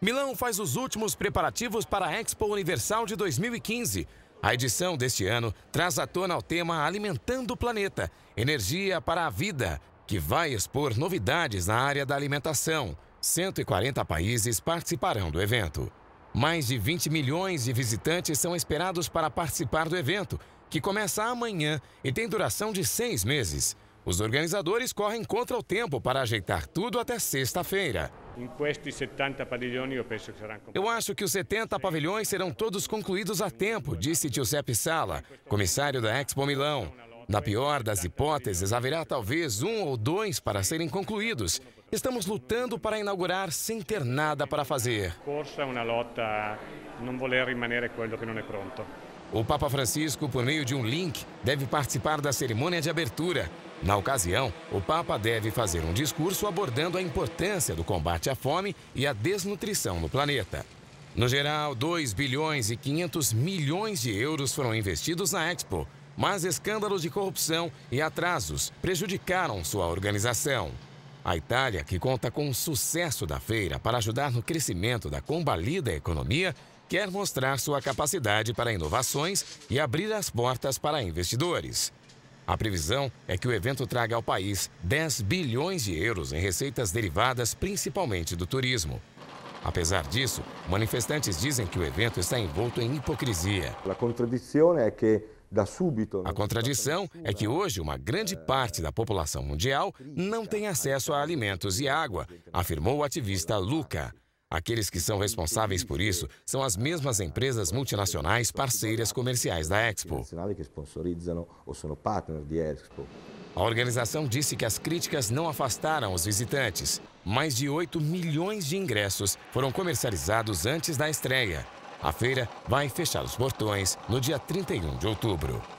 Milão faz os últimos preparativos para a Expo Universal de 2015. A edição deste ano traz à tona o tema Alimentando o Planeta Energia para a Vida, que vai expor novidades na área da alimentação. 140 países participarão do evento. Mais de 20 milhões de visitantes são esperados para participar do evento, que começa amanhã e tem duração de seis meses. Os organizadores correm contra o tempo para ajeitar tudo até sexta-feira. Eu acho que os 70 pavilhões serão todos concluídos a tempo, disse Giuseppe Sala, comissário da Expo Milão. Na pior das hipóteses, haverá talvez um ou dois para serem concluídos. Estamos lutando para inaugurar sem ter nada para fazer. Corsa é uma luta, não voler rimanere quello que não é pronto. O Papa Francisco, por meio de um link, deve participar da cerimônia de abertura. Na ocasião, o Papa deve fazer um discurso abordando a importância do combate à fome e à desnutrição no planeta. No geral, 2 bilhões e 500 milhões de euros foram investidos na Expo, mas escândalos de corrupção e atrasos prejudicaram sua organização. A Itália, que conta com o sucesso da feira para ajudar no crescimento da combalida economia, quer mostrar sua capacidade para inovações e abrir as portas para investidores. A previsão é que o evento traga ao país 10 bilhões de euros em receitas derivadas principalmente do turismo. Apesar disso, manifestantes dizem que o evento está envolto em hipocrisia. A contradição é que da súbito. Né? A contradição é que hoje uma grande parte da população mundial não tem acesso a alimentos e água, afirmou o ativista Luca. Aqueles que são responsáveis por isso são as mesmas empresas multinacionais parceiras comerciais da Expo. A organização disse que as críticas não afastaram os visitantes. Mais de 8 milhões de ingressos foram comercializados antes da estreia. A feira vai fechar os portões no dia 31 de outubro.